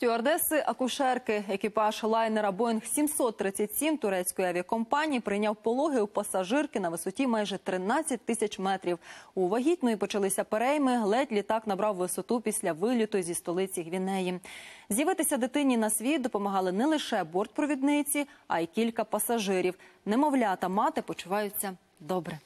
Стюардеси акушерки, екіпаж лайнера Боїнг 737 турецької авіакомпанії прийняв пологи у пасажирки на висоті майже 13 тисяч метрів. У вагітної почалися перейми. Ледь літак набрав висоту після виліту зі столиці Гвінеї. З'явитися дитині на світ допомагали не лише бортпровідниці, а й кілька пасажирів. Немовля та мати почуваються добре.